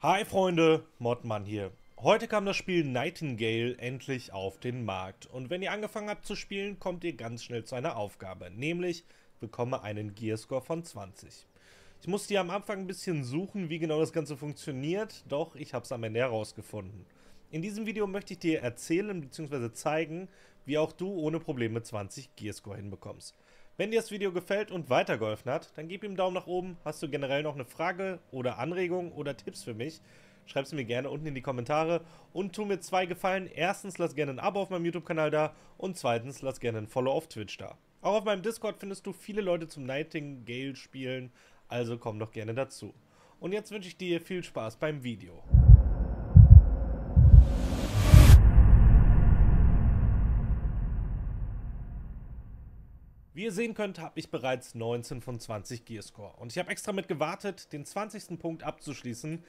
Hi Freunde, Modman hier. Heute kam das Spiel Nightingale endlich auf den Markt und wenn ihr angefangen habt zu spielen, kommt ihr ganz schnell zu einer Aufgabe, nämlich bekomme einen Gearscore von 20. Ich musste ja am Anfang ein bisschen suchen, wie genau das Ganze funktioniert, doch ich habe es am Ende herausgefunden. In diesem Video möchte ich dir erzählen bzw. zeigen, wie auch du ohne Probleme 20 Gearscore hinbekommst. Wenn dir das Video gefällt und weitergeholfen hat, dann gib ihm einen Daumen nach oben. Hast du generell noch eine Frage oder Anregung oder Tipps für mich? Schreib es mir gerne unten in die Kommentare und tu mir zwei Gefallen. Erstens, lass gerne ein Abo auf meinem YouTube-Kanal da und zweitens, lass gerne ein Follow auf Twitch da. Auch auf meinem Discord findest du viele Leute zum Nightingale spielen, also komm doch gerne dazu. Und jetzt wünsche ich dir viel Spaß beim Video. Wie ihr sehen könnt, habe ich bereits 19 von 20 Gearscore. Und ich habe extra mit gewartet, den 20. Punkt abzuschließen,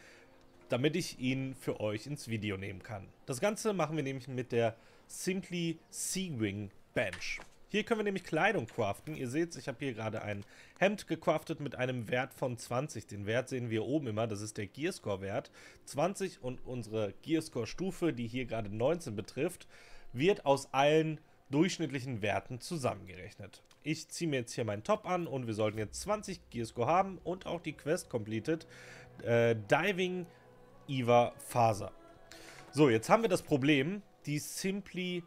damit ich ihn für euch ins Video nehmen kann. Das Ganze machen wir nämlich mit der Simply Sea Wing Bench. Hier können wir nämlich Kleidung craften. Ihr seht, ich habe hier gerade ein Hemd gecraftet mit einem Wert von 20. Den Wert sehen wir oben immer, das ist der Gearscore-Wert. 20 und unsere Gearscore-Stufe, die hier gerade 19 betrifft, wird aus allen durchschnittlichen Werten zusammengerechnet. Ich ziehe mir jetzt hier meinen Top an und wir sollten jetzt 20 Gearscore haben und auch die Quest completed. Äh, Diving Eva Faser. So, jetzt haben wir das Problem, die Simply,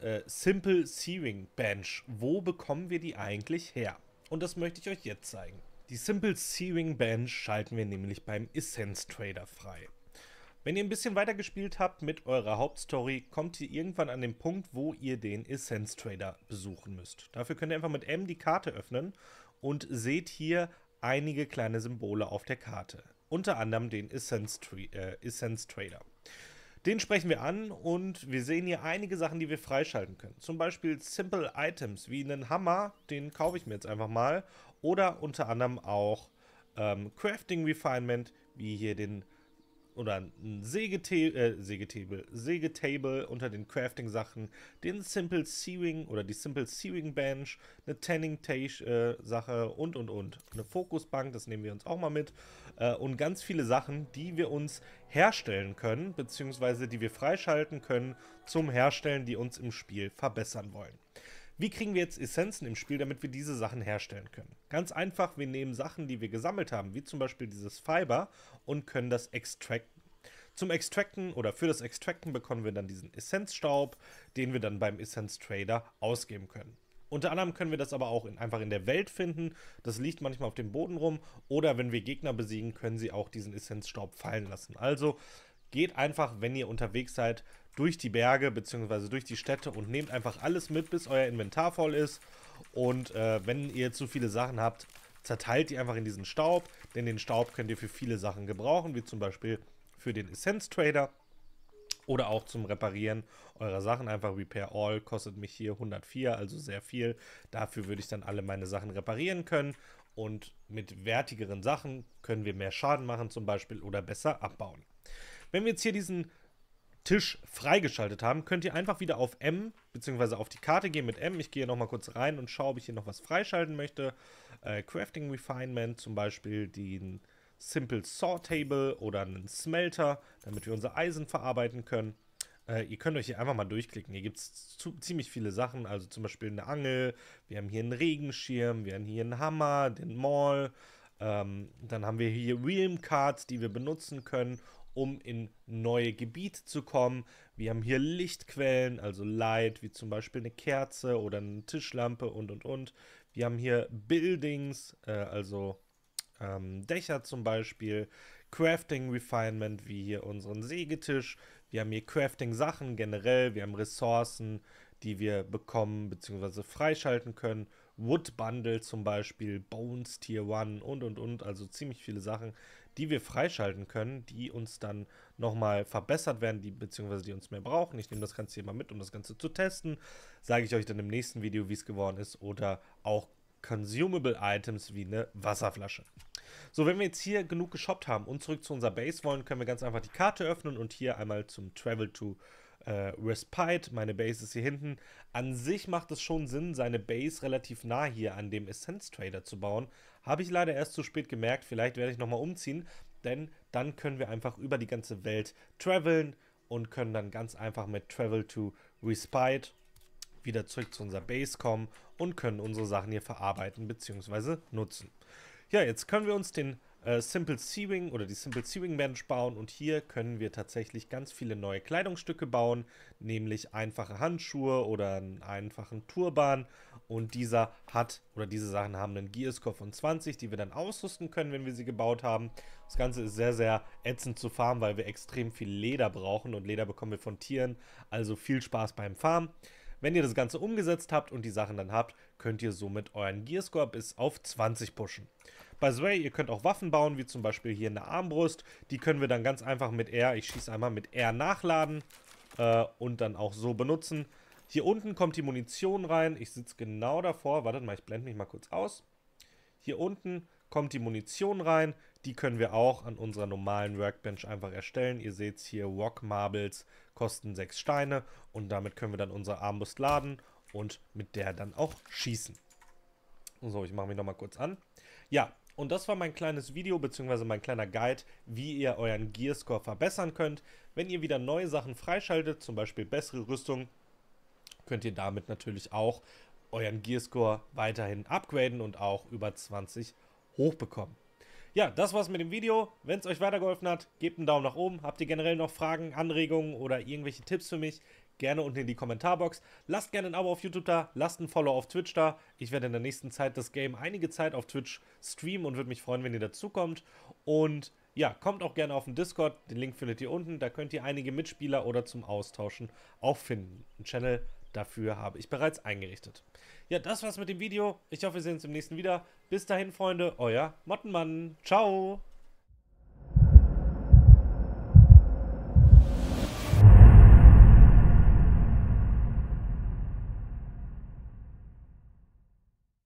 äh, Simple Searing Bench. Wo bekommen wir die eigentlich her? Und das möchte ich euch jetzt zeigen. Die Simple Searing Bench schalten wir nämlich beim Essence Trader frei. Wenn ihr ein bisschen weiter gespielt habt mit eurer Hauptstory, kommt ihr irgendwann an den Punkt, wo ihr den Essence Trader besuchen müsst. Dafür könnt ihr einfach mit M die Karte öffnen und seht hier einige kleine Symbole auf der Karte. Unter anderem den Essence, äh, Essence Trader. Den sprechen wir an und wir sehen hier einige Sachen, die wir freischalten können. Zum Beispiel Simple Items wie einen Hammer, den kaufe ich mir jetzt einfach mal. Oder unter anderem auch ähm, Crafting Refinement, wie hier den oder ein Sägetable, äh, Sägetable, Sägetable unter den Crafting-Sachen, den Simple Searing oder die Simple Searing Bench, eine Tanning-Sache äh, und und und. Eine Fokusbank, das nehmen wir uns auch mal mit. Äh, und ganz viele Sachen, die wir uns herstellen können, beziehungsweise die wir freischalten können zum Herstellen, die uns im Spiel verbessern wollen. Wie kriegen wir jetzt Essenzen im Spiel, damit wir diese Sachen herstellen können? Ganz einfach, wir nehmen Sachen, die wir gesammelt haben, wie zum Beispiel dieses Fiber, und können das extracten. Zum Extracten oder für das Extracten bekommen wir dann diesen Essenzstaub, den wir dann beim Essenz Trader ausgeben können. Unter anderem können wir das aber auch in, einfach in der Welt finden. Das liegt manchmal auf dem Boden rum. Oder wenn wir Gegner besiegen, können sie auch diesen Essenzstaub fallen lassen. Also geht einfach, wenn ihr unterwegs seid, durch die Berge bzw. durch die Städte und nehmt einfach alles mit, bis euer Inventar voll ist. Und äh, wenn ihr zu viele Sachen habt, zerteilt die einfach in diesen Staub, denn den Staub könnt ihr für viele Sachen gebrauchen, wie zum Beispiel für den essenz Trader oder auch zum Reparieren eurer Sachen. Einfach Repair All kostet mich hier 104, also sehr viel. Dafür würde ich dann alle meine Sachen reparieren können und mit wertigeren Sachen können wir mehr Schaden machen zum Beispiel oder besser abbauen. Wenn wir jetzt hier diesen Tisch freigeschaltet haben, könnt ihr einfach wieder auf M bzw. auf die Karte gehen mit M. Ich gehe nochmal kurz rein und schaue, ob ich hier noch was freischalten möchte. Äh, Crafting Refinement, zum Beispiel den Simple Saw Table oder einen Smelter, damit wir unser Eisen verarbeiten können. Äh, ihr könnt euch hier einfach mal durchklicken. Hier gibt es ziemlich viele Sachen, also zum Beispiel eine Angel, wir haben hier einen Regenschirm, wir haben hier einen Hammer, den Maul. Ähm, dann haben wir hier Realm Cards, die wir benutzen können um in neue Gebiete zu kommen. Wir haben hier Lichtquellen, also Light, wie zum Beispiel eine Kerze oder eine Tischlampe und und und. Wir haben hier Buildings, äh, also ähm, Dächer zum Beispiel. Crafting Refinement, wie hier unseren Sägetisch. Wir haben hier Crafting Sachen generell. Wir haben Ressourcen, die wir bekommen bzw. freischalten können. Wood Bundle zum Beispiel, Bones Tier 1 und und und, also ziemlich viele Sachen, die wir freischalten können, die uns dann nochmal verbessert werden, die beziehungsweise die uns mehr brauchen. Ich nehme das Ganze hier mal mit, um das Ganze zu testen. Sage ich euch dann im nächsten Video, wie es geworden ist oder auch Consumable Items wie eine Wasserflasche. So, wenn wir jetzt hier genug geshoppt haben und zurück zu unserer Base wollen, können wir ganz einfach die Karte öffnen und hier einmal zum Travel to äh, Respite, meine Base ist hier hinten. An sich macht es schon Sinn, seine Base relativ nah hier an dem Essence Trader zu bauen. Habe ich leider erst zu spät gemerkt, vielleicht werde ich nochmal umziehen, denn dann können wir einfach über die ganze Welt traveln und können dann ganz einfach mit Travel to Respite wieder zurück zu unserer Base kommen und können unsere Sachen hier verarbeiten bzw. nutzen. Ja, jetzt können wir uns den äh, Simple Sewing oder die Simple Sewing Bench bauen und hier können wir tatsächlich ganz viele neue Kleidungsstücke bauen, nämlich einfache Handschuhe oder einen einfachen Turban und dieser hat oder diese Sachen haben einen Gearscore von 20, die wir dann ausrüsten können, wenn wir sie gebaut haben. Das Ganze ist sehr, sehr ätzend zu farmen, weil wir extrem viel Leder brauchen und Leder bekommen wir von Tieren, also viel Spaß beim Farmen. Wenn ihr das Ganze umgesetzt habt und die Sachen dann habt, könnt ihr somit euren Gearscore bis auf 20 pushen. By the way, ihr könnt auch Waffen bauen, wie zum Beispiel hier eine Armbrust. Die können wir dann ganz einfach mit R, ich schieße einmal mit R nachladen äh, und dann auch so benutzen. Hier unten kommt die Munition rein. Ich sitze genau davor. Wartet mal, ich blende mich mal kurz aus. Hier unten kommt die Munition rein. Die können wir auch an unserer normalen Workbench einfach erstellen. Ihr seht hier, Rock Marbles kosten 6 Steine und damit können wir dann unsere Armbrust laden und mit der dann auch schießen. So, ich mache mich nochmal kurz an. Ja, und das war mein kleines Video bzw. mein kleiner Guide, wie ihr euren Gearscore verbessern könnt. Wenn ihr wieder neue Sachen freischaltet, zum Beispiel bessere Rüstung, könnt ihr damit natürlich auch euren Gearscore weiterhin upgraden und auch über 20 hochbekommen. Ja, das war's mit dem Video. Wenn es euch weitergeholfen hat, gebt einen Daumen nach oben. Habt ihr generell noch Fragen, Anregungen oder irgendwelche Tipps für mich? gerne unten in die Kommentarbox. Lasst gerne ein Abo auf YouTube da, lasst ein Follow auf Twitch da. Ich werde in der nächsten Zeit das Game einige Zeit auf Twitch streamen und würde mich freuen, wenn ihr dazukommt. Und ja, kommt auch gerne auf den Discord, den Link findet ihr unten. Da könnt ihr einige Mitspieler oder zum Austauschen auch finden. Ein Channel dafür habe ich bereits eingerichtet. Ja, das war's mit dem Video. Ich hoffe, wir sehen uns im nächsten wieder. Bis dahin, Freunde, euer Mottenmann. Ciao!